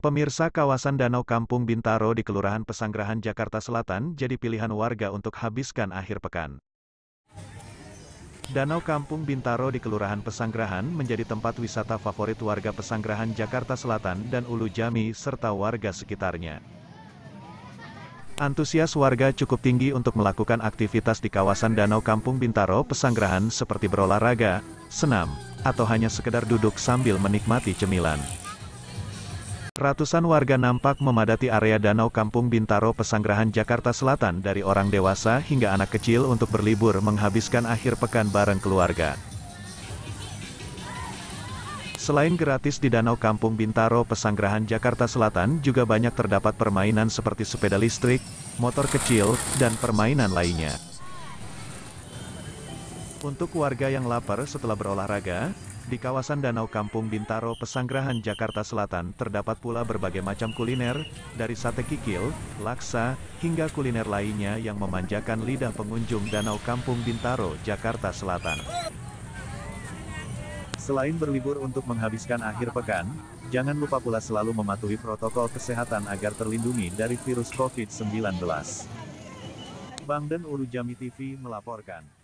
Pemirsa kawasan Danau Kampung Bintaro di Kelurahan Pesanggerahan Jakarta Selatan jadi pilihan warga untuk habiskan akhir pekan. Danau Kampung Bintaro di Kelurahan Pesanggerahan menjadi tempat wisata favorit warga Pesanggerahan Jakarta Selatan dan Ulu Jami serta warga sekitarnya. Antusias warga cukup tinggi untuk melakukan aktivitas di kawasan Danau Kampung Bintaro Pesanggerahan seperti berolahraga, senam, atau hanya sekedar duduk sambil menikmati cemilan. Ratusan warga nampak memadati area Danau Kampung Bintaro Pesanggerahan Jakarta Selatan dari orang dewasa hingga anak kecil untuk berlibur menghabiskan akhir pekan bareng keluarga. Selain gratis di Danau Kampung Bintaro Pesanggerahan Jakarta Selatan juga banyak terdapat permainan seperti sepeda listrik, motor kecil, dan permainan lainnya. Untuk warga yang lapar setelah berolahraga, di kawasan Danau Kampung Bintaro Pesanggerahan Jakarta Selatan terdapat pula berbagai macam kuliner, dari sate kikil, laksa, hingga kuliner lainnya yang memanjakan lidah pengunjung Danau Kampung Bintaro, Jakarta Selatan. Selain berlibur untuk menghabiskan akhir pekan, jangan lupa pula selalu mematuhi protokol kesehatan agar terlindungi dari virus COVID-19. Bang Dan Urujami TV melaporkan.